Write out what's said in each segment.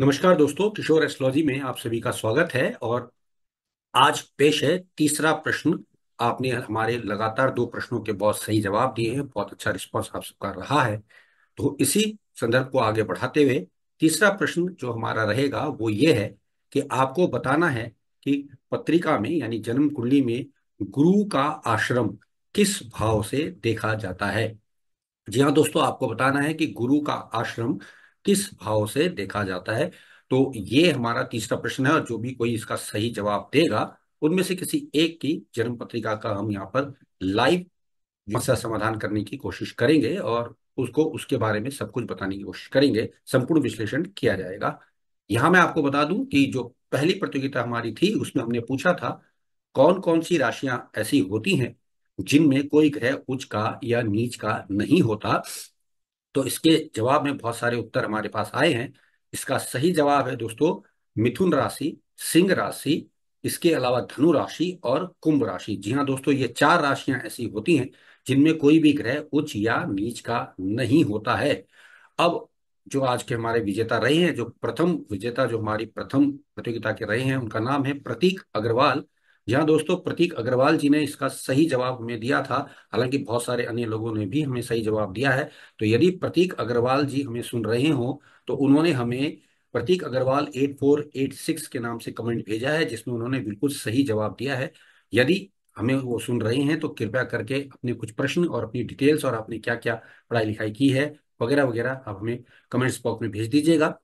नमस्कार दोस्तों किशोर एस्ट्रोलॉजी में आप सभी का स्वागत है और आज पेश है तीसरा प्रश्न आपने हमारे लगातार दो प्रश्नों के बहुत सही जवाब दिए हैं बहुत अच्छा रिस्पांस आप सबका रहा है तो इसी संदर्भ को आगे बढ़ाते हुए तीसरा प्रश्न जो हमारा रहेगा वो ये है कि आपको बताना है कि पत्रिका में यानी जन्म कुंडली में गुरु का आश्रम किस भाव से देखा जाता है जी हाँ दोस्तों आपको बताना है कि गुरु का आश्रम किस भाव से देखा जाता है तो ये हमारा तीसरा प्रश्न है और जो भी कोई इसका सही जवाब देगा उनमें से किसी एक की जन्म पत्रिका का हम यहाँ पर लाइव समस्या समाधान करने की कोशिश करेंगे और उसको उसके बारे में सब कुछ बताने की कोशिश करेंगे संपूर्ण विश्लेषण किया जाएगा यहां मैं आपको बता दूं कि जो पहली प्रतियोगिता हमारी थी उसमें हमने पूछा था कौन कौन सी राशियां ऐसी होती हैं जिनमें कोई ग्रह उच्च का या नीच का नहीं होता तो इसके जवाब में बहुत सारे उत्तर हमारे पास आए हैं इसका सही जवाब है दोस्तों मिथुन राशि सिंह राशि इसके अलावा धनु राशि और कुंभ राशि जी हाँ दोस्तों ये चार राशियां ऐसी होती हैं जिनमें कोई भी ग्रह उच्च या नीच का नहीं होता है अब जो आज के हमारे विजेता रहे हैं जो प्रथम विजेता जो हमारी प्रथम प्रतियोगिता के रहे हैं उनका नाम है प्रतीक अग्रवाल यहाँ दोस्तों प्रतीक अग्रवाल जी ने इसका सही जवाब हमें दिया था हालांकि बहुत सारे अन्य लोगों ने भी हमें सही जवाब दिया है तो यदि प्रतीक अग्रवाल जी हमें सुन रहे हो तो उन्होंने हमें प्रतीक अग्रवाल 8486 के नाम से कमेंट भेजा है जिसमें उन्होंने बिल्कुल सही जवाब दिया है यदि हमें वो सुन रहे हैं तो कृपया करके अपने कुछ प्रश्न और अपनी डिटेल्स और आपने क्या क्या पढ़ाई लिखाई की है वगैरह वगैरह आप हमें कमेंट्स बॉक्स में भेज दीजिएगा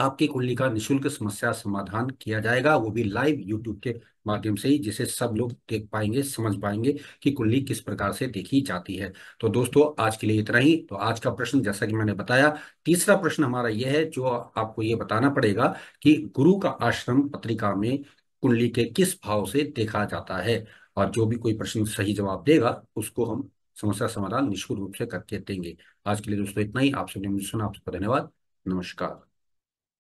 आपकी कुंडली का निशुल्क समस्या समाधान किया जाएगा वो भी लाइव यूट्यूब के माध्यम से ही जिसे सब लोग देख पाएंगे समझ पाएंगे कि कुंडली किस प्रकार से देखी जाती है तो दोस्तों आज के लिए इतना ही तो आज का प्रश्न जैसा कि मैंने बताया तीसरा प्रश्न हमारा यह है जो आपको ये बताना पड़ेगा कि गुरु का आश्रम पत्रिका में कुंडली के किस भाव से देखा जाता है और जो भी कोई प्रश्न सही जवाब देगा उसको हम समस्या समाधान निःशुल्क रूप से करके देंगे आज के लिए दोस्तों इतना ही आप सबने मुझे सुना आप सबका धन्यवाद नमस्कार